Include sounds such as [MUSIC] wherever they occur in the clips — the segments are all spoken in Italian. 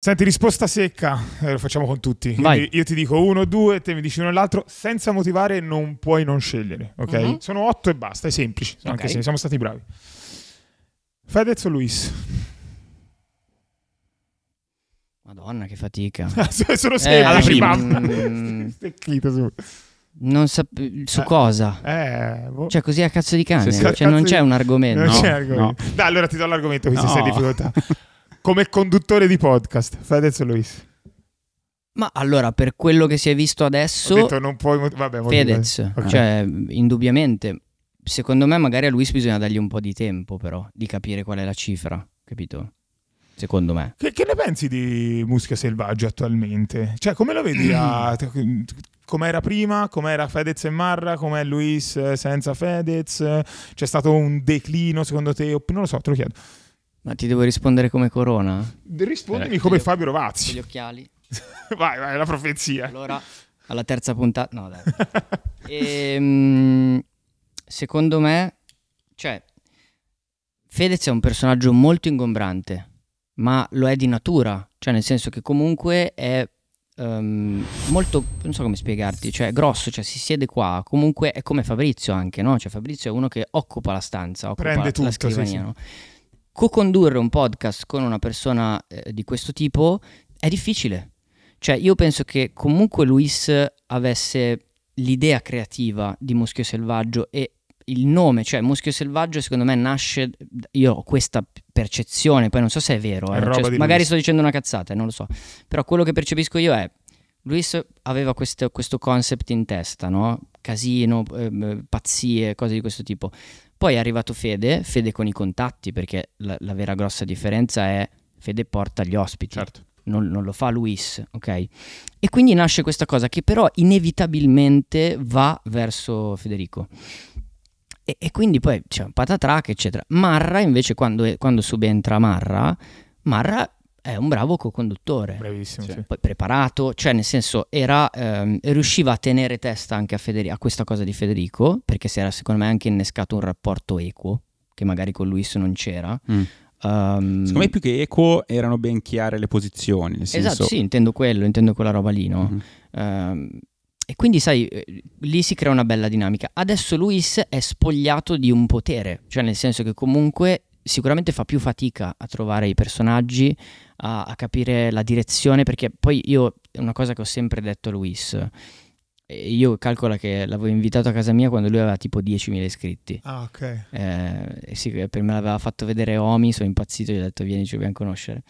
Senti, risposta secca, eh, lo facciamo con tutti. Vai. Io ti dico uno, due, te mi dici uno e l'altro, senza motivare non puoi non scegliere, ok? Mm-hmm. Sono otto e basta, è semplice, okay. anche se siamo stati bravi. Fedez o Luis? Madonna, che fatica. [LAUGHS] Sono eh, semplici, eh, prima. Mm, [LAUGHS] Stecchito su. Non sa- su eh, cosa? Eh, boh. Cioè, così a cazzo di cane. Cioè, cazzo non c'è di... un argomento. Non no, c'è argomento. No. Dai, allora ti do l'argomento, qui no. se sei in difficoltà come conduttore di podcast, Fedez e Luis. Ma allora, per quello che si è visto adesso, Ho detto, non puoi... Vabbè, Fedez, okay. cioè, indubbiamente, secondo me magari a Luis bisogna dargli un po' di tempo però, di capire qual è la cifra, capito? Secondo me. Che, che ne pensi di Muschia Selvaggio attualmente? Cioè, come lo vedi a... [CLEARS THROAT] com'era prima, com'era Fedez e Marra, com'è Luis senza Fedez, c'è stato un declino secondo te? Non lo so, te lo chiedo. Ma ti devo rispondere come Corona? Rispondimi Beh, come Fabio Rovazzi. Gli occhiali. [LAUGHS] vai, vai, la profezia. Allora, alla terza puntata... No, dai. [LAUGHS] e, ehm, secondo me, cioè, Fedez è un personaggio molto ingombrante, ma lo è di natura. Cioè, nel senso che comunque è Um, molto, non so come spiegarti, cioè grosso, cioè si siede qua, comunque è come Fabrizio anche, no? Cioè Fabrizio è uno che occupa la stanza, occupa Prende tutto, la scrivania, sì, sì. No? co-condurre un podcast con una persona eh, di questo tipo è difficile. Cioè, io penso che comunque Luis avesse l'idea creativa di Muschio Selvaggio e il nome, cioè Muschio Selvaggio, secondo me nasce. Io ho questa percezione, poi non so se è vero, eh, cioè, magari Luis. sto dicendo una cazzata, eh, non lo so. Però quello che percepisco io è. Luis aveva questo, questo concept in testa, no? casino, eh, pazzie, cose di questo tipo. Poi è arrivato Fede, Fede con i contatti, perché la, la vera grossa differenza è Fede porta gli ospiti. Certo. Non, non, lo fa Luis, ok? E quindi nasce questa cosa che però inevitabilmente va verso Federico. E, e quindi poi c'è cioè, patatrac, eccetera. Marra invece quando, quando subentra Marra, Marra è un bravo co-conduttore. Bravissimo, cioè, sì. Poi preparato, cioè nel senso era, ehm, riusciva a tenere testa anche a, Federico, a questa cosa di Federico, perché si era secondo me anche innescato un rapporto equo, che magari con Luis non c'era. Mm. Um, Secondo me più che equo erano ben chiare le posizioni. Senso... Esatto, sì, intendo quello, intendo quella roba lì, no? mm-hmm. um, e quindi, sai, eh, lì si crea una bella dinamica. Adesso Luis è spogliato di un potere, cioè nel senso che comunque sicuramente fa più fatica a trovare i personaggi, a, a, capire la direzione, perché poi io, una cosa che ho sempre detto a Luis, io calcolo che l'avevo invitato a casa mia quando lui aveva tipo 10.000 iscritti. Ah, ok. Eh, sì, per me l'aveva fatto vedere Omi, sono impazzito, gli ho detto vieni, ci dobbiamo conoscere.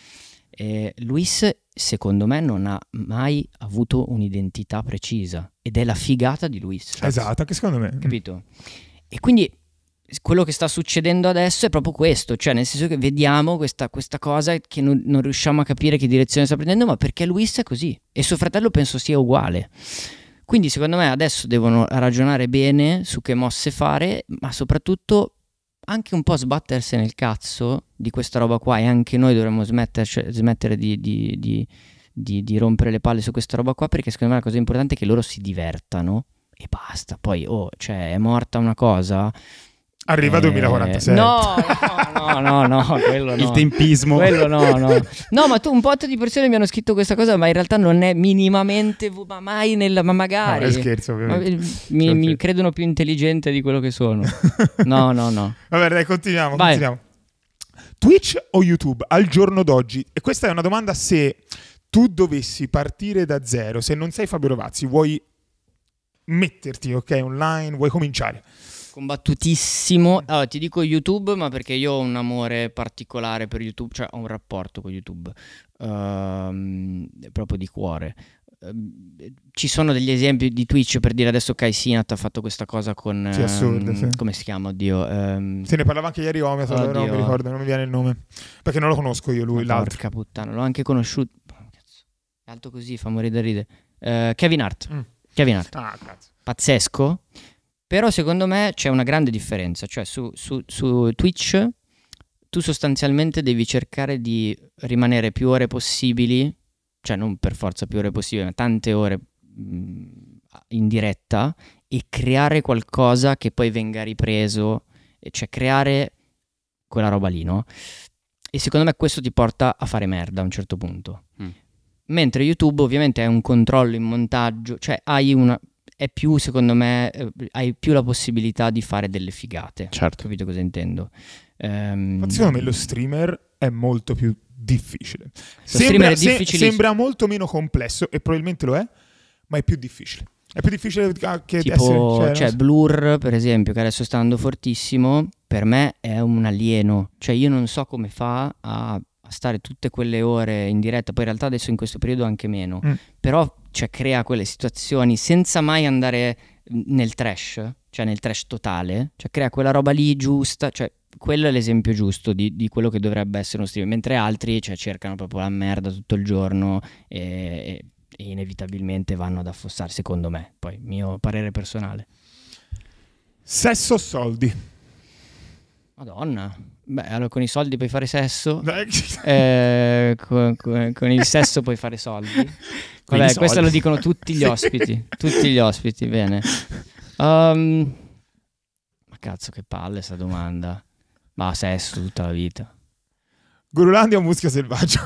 Eh, Luis, secondo me, non ha mai avuto un'identità precisa ed è la figata di Luis. esatto, che secondo me. Mm. Capito? E quindi quello che sta succedendo adesso è proprio questo, cioè nel senso che vediamo questa, questa cosa che non, non, riusciamo a capire che direzione sta prendendo, ma perché Luis è così e suo fratello penso sia uguale. Quindi secondo me adesso devono ragionare bene su che mosse fare, ma soprattutto anche un po' sbattersi nel cazzo di questa roba qua e anche noi dovremmo cioè smettere di, di, di, di rompere le palle su questa roba qua perché secondo me la cosa importante è che loro si divertano e basta. Poi, oh, cioè, è morta una cosa, Arriva eh, 2046. No, no, no, no, no, quello no. Il tempismo. Quello no, no. [LAUGHS] No, ma tu un po' di persone mi hanno scritto questa cosa, ma in realtà non è minimamente, ma mai nel, ma magari. No, scherzo, ovviamente. Eh, cioè, mi, scherzo. mi, credono più intelligente di quello che sono. No, no, no. [LAUGHS] Vabbè, dai, continuiamo, Vai. continuiamo. Twitch o YouTube al giorno d'oggi? E questa è una domanda se tu dovessi partire da zero, se non sei Fabio Rovazzi, vuoi metterti, ok, online, vuoi cominciare? Combattutissimo. Mm. Allora, ti dico YouTube, ma perché io ho un amore particolare per YouTube, cioè ho un rapporto con YouTube, uh, proprio di cuore. Ehm, ci sono degli esempi di Twitch per dire adesso Kai Sinat ha fatto questa cosa con sì, assurdo, um, sì. come si chiama oddio um, se ne parlava anche ieri Omega, oh, non mi ricordo non mi viene il nome perché non lo conosco io lui l'altro porca puttana l'ho anche conosciuto cazzo. alto così fa morire da ridere uh, Kevin Hart mm. Kevin Hart ah, pazzesco però secondo me c'è una grande differenza, cioè su, su, su Twitch tu sostanzialmente devi cercare di rimanere più ore possibili, cioè non per forza più ore possibili, ma tante ore mh, mhmm, in diretta e creare qualcosa che poi venga ripreso, cioè creare quella roba lì, no? E secondo me questo ti porta a fare merda a un certo punto. Mm. Mentre YouTube ovviamente è un controllo in montaggio, cioè hai una è più, secondo me, eh, hai più la possibilità di fare delle figate. Certo. Capito cosa intendo? Ma ehm, secondo me lo streamer è molto più difficile. Sembra, se, sembra, molto meno complesso e probabilmente lo è, ma è più difficile. È più difficile che tipo, cioè, essere, cioè, cioè so. Blur, per esempio, che adesso sta andando fortissimo, per me è un alieno. Cioè io non so come fa a stare tutte quelle ore in diretta, poi in realtà adesso in questo periodo anche meno, mm. però cioè crea quelle situazioni senza mai andare nel trash, cioè nel trash totale, cioè crea quella roba lì giusta, cioè quello è l'esempio giusto di, di quello che dovrebbe essere uno streamer, mentre altri cioè, cercano proprio la merda tutto il giorno e, e, inevitabilmente vanno ad affossare, secondo me, poi mio parere personale. Sesso soldi? Madonna, Beh, allora con i soldi puoi fare sesso. [LAUGHS] eh, con, con, con, il sesso puoi fare soldi. [LAUGHS] Vabbè, soldi. questo lo dicono tutti gli ospiti. tutti gli ospiti, bene. Um, [LAUGHS] ma cazzo, che palle sta domanda. Ma sesso tutta la vita. Gurulandia è un muschio selvaggio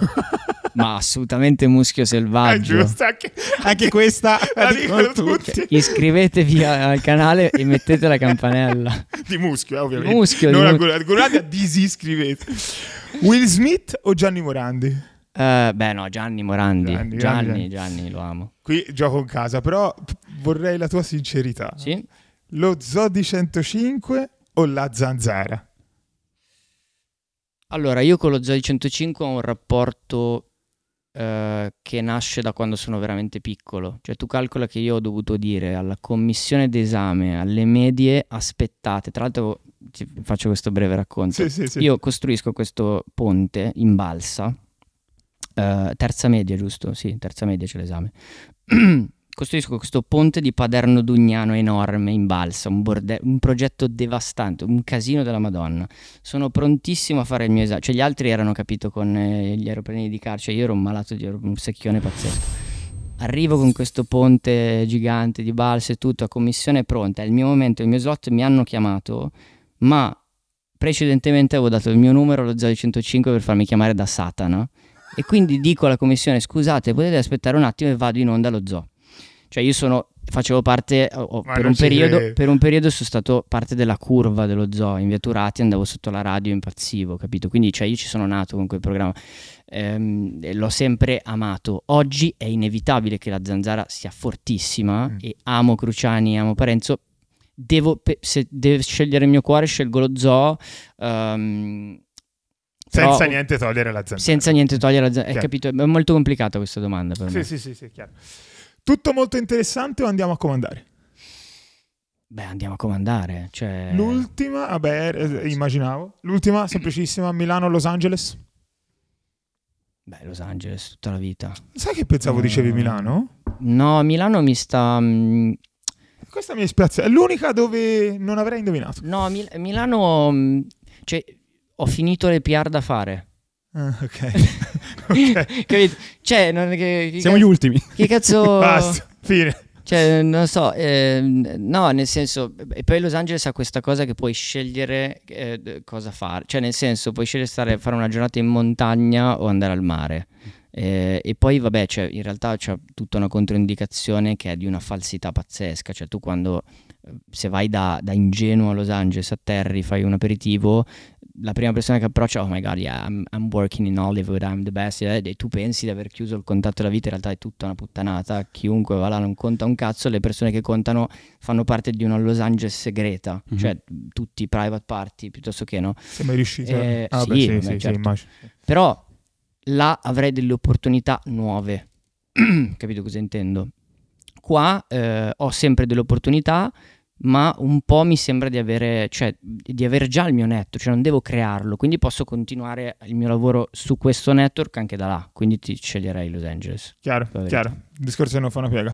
ma assolutamente Muschio Selvaggio. È Giusto, anche, anche, questa la, la dicono tutti. Iscrivetevi al canale e mettete la campanella. Di Muschio, eh, ovviamente. Muschio, non ancora, disiscrivete. Will Smith o Gianni Morandi? Uh, beh, no, Gianni Morandi. Gianni Gianni, Gianni, Gianni, lo amo. Qui gioco in casa, però vorrei la tua sincerità. Sì? Lo di 105 o la zanzara? Allora, io con lo di 105 ho un rapporto eh, che nasce da quando sono veramente piccolo. Cioè tu calcola che io ho dovuto dire alla commissione d'esame, alle medie, aspettate, tra l'altro faccio questo breve racconto. Sì, sì, sì. Io costruisco questo ponte in balsa, eh, terza media giusto? Sì, terza media c'è l'esame. [CLEARS THROAT] costruisco questo ponte di Paderno Dugnano enorme in balsa, un, borde- un, progetto devastante, un casino della Madonna. Sono prontissimo a fare il mio esame. Cioè, gli altri erano capito con eh, gli aeroplani di carcere, io ero un malato di un secchione pazzesco. Arrivo con questo ponte gigante di balsa e tutto, a commissione pronta, è il mio momento, il mio slot, mi hanno chiamato, ma precedentemente avevo dato il mio numero allo 005 per farmi chiamare da Satana. E quindi dico alla commissione, scusate, potete aspettare un attimo e vado in onda allo zoo cioè io sono, facevo parte, oh, per, un periodo, per, un periodo, sono stato parte della curva dello zoo, in via Turati andavo sotto la radio, impazzivo, capito? Quindi cioè, io ci sono nato con quel programma, ehm, l'ho sempre amato. Oggi è inevitabile che la zanzara sia fortissima mm. e amo Cruciani, amo Parenzo, devo, se deve scegliere il mio cuore, scelgo lo zoo. Um, senza niente togliere la zanzara. Senza niente togliere la zanzara. Hai capito? È molto complicata questa domanda per sì, me. Sì, sì, sì, chiaro. Tutto molto interessante o andiamo a comandare? Beh, andiamo a comandare. Cioè... L'ultima, vabbè, eh, eh, immaginavo. L'ultima, semplicissima, Milano-Los Angeles. Beh, Los Angeles tutta la vita. Sai che pensavo no. Eh. dicevi Milano? No, Milano mi sta... Mm, Questa mi spiazza, è l'unica dove non avrei indovinato. No, Mil- Milano... Mm, cioè, ho finito le PR da fare. Ah, ok. [LAUGHS] okay. Cioè, non, che, che Siamo cazzo, gli ultimi. Che cazzo... [LAUGHS] Basta, fine. Cioè, non so, eh, no, nel senso, e poi Los Angeles ha questa cosa che puoi scegliere eh, cosa fare, cioè nel senso puoi scegliere stare, fare una giornata in montagna o andare al mare. Eh, e poi vabbè, cioè, in realtà c'è tutta una controindicazione che è di una falsità pazzesca, cioè tu quando eh, se vai da, da ingenuo a Los Angeles atterri, fai un aperitivo, la prima persona che approccia, oh my god, yeah, I'm, I'm working in Hollywood, I'm the best, eh, e tu pensi di aver chiuso il contatto della vita, in realtà è tutta una puttanata, chiunque va là non conta un cazzo, le persone che contano fanno parte di una Los Angeles segreta, mm-hmm. cioè tutti private party, piuttosto che no. Se mai riuscite. Eh? eh, ah, sì, beh, sì, beh, sì, certo. sì Però là avrei delle opportunità nuove, [CLEARS THROAT] capito cosa intendo? Qua eh, ho sempre delle opportunità ma un po' mi sembra di avere, cioè, di avere già il mio network, cioè non devo crearlo, quindi posso continuare il mio lavoro su questo network anche da là, quindi ti sceglierei Los Angeles. Chiaro, chiaro, il discorso non fa una piega.